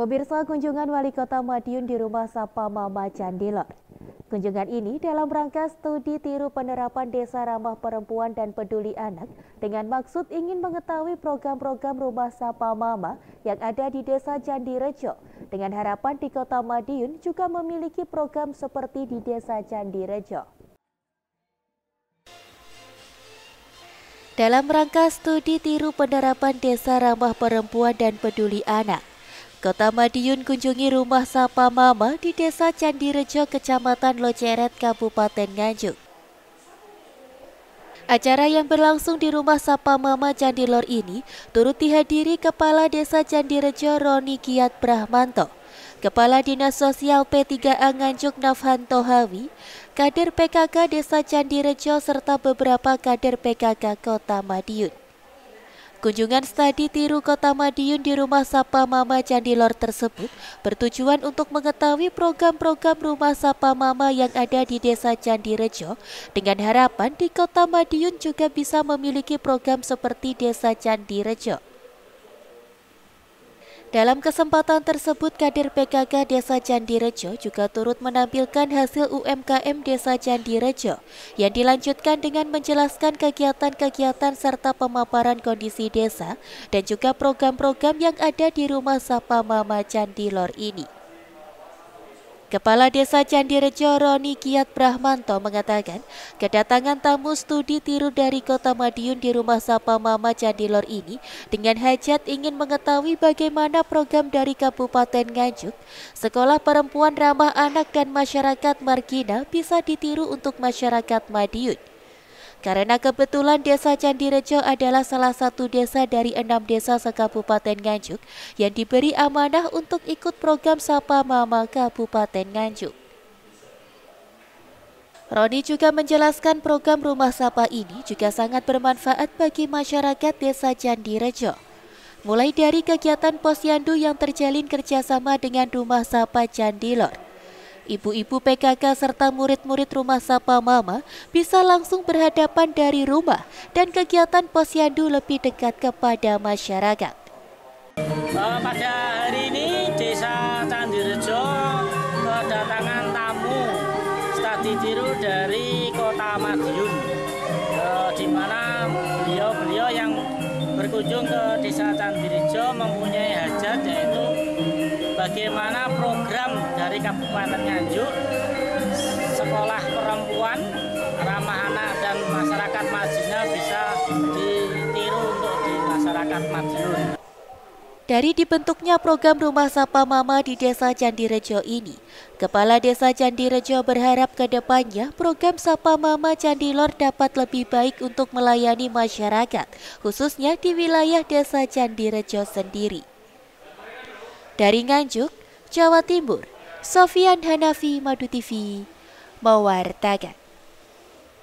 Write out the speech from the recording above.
Pemirsa kunjungan wali kota Madiun di rumah Sapa Mama Candilor. Kunjungan ini dalam rangka studi tiru penerapan desa ramah perempuan dan peduli anak dengan maksud ingin mengetahui program-program rumah Sapa Mama yang ada di desa Candirejo dengan harapan di kota Madiun juga memiliki program seperti di desa Candirejo. Dalam rangka studi tiru penerapan desa ramah perempuan dan peduli anak, Kota Madiun kunjungi rumah Sapa Mama di Desa Candirejo, Kecamatan Loceret, Kabupaten Nganjuk. Acara yang berlangsung di rumah Sapa Mama Candilor ini turut dihadiri Kepala Desa Candirejo Roni Kiat Brahmanto, Kepala Dinas Sosial P3A Nganjuk Nafhan Hawi, kader PKK Desa Candirejo serta beberapa kader PKK Kota Madiun. Kunjungan studi tiru Kota Madiun di rumah Sapa Mama Lor tersebut bertujuan untuk mengetahui program-program rumah Sapa Mama yang ada di Desa Candi Rejo dengan harapan di Kota Madiun juga bisa memiliki program seperti Desa Candi Rejo. Dalam kesempatan tersebut, kader PKK Desa Candirejo juga turut menampilkan hasil UMKM Desa Candirejo yang dilanjutkan dengan menjelaskan kegiatan-kegiatan serta pemaparan kondisi desa dan juga program-program yang ada di rumah Sapa Mama Candilor ini. Kepala Desa Candirejo Roni Kiat Brahmanto mengatakan, kedatangan tamu studi tiru dari Kota Madiun di Rumah Sapa Mama Candilor ini dengan hajat ingin mengetahui bagaimana program dari Kabupaten Nganjuk, Sekolah Perempuan Ramah Anak dan Masyarakat Margina bisa ditiru untuk masyarakat Madiun. Karena kebetulan desa Candirejo adalah salah satu desa dari enam desa sekabupaten Nganjuk yang diberi amanah untuk ikut program Sapa Mama Kabupaten Nganjuk. Roni juga menjelaskan program Rumah Sapa ini juga sangat bermanfaat bagi masyarakat desa Candirejo. Mulai dari kegiatan posyandu yang terjalin kerjasama dengan Rumah Sapa Candilor, ibu-ibu PKK serta murid-murid rumah Sapa Mama bisa langsung berhadapan dari rumah dan kegiatan posyandu lebih dekat kepada masyarakat. Eh, pada hari ini Desa Candirejo kedatangan tamu stati tiru dari Kota Madiun eh, di mana beliau-beliau yang berkunjung ke Desa Candirejo mempunyai hajat yaitu bagaimana program dari Kabupaten Nganjuk sekolah perempuan ramah anak dan masyarakat majunya bisa ditiru untuk di masyarakat majun. Dari dibentuknya program Rumah Sapa Mama di Desa Candirejo ini, Kepala Desa Candirejo berharap ke depannya program Sapa Mama Candilor dapat lebih baik untuk melayani masyarakat, khususnya di wilayah Desa Candirejo sendiri. Dari Nganjuk, Jawa Timur, Sofian Hanafi Madu TV, mewartakan.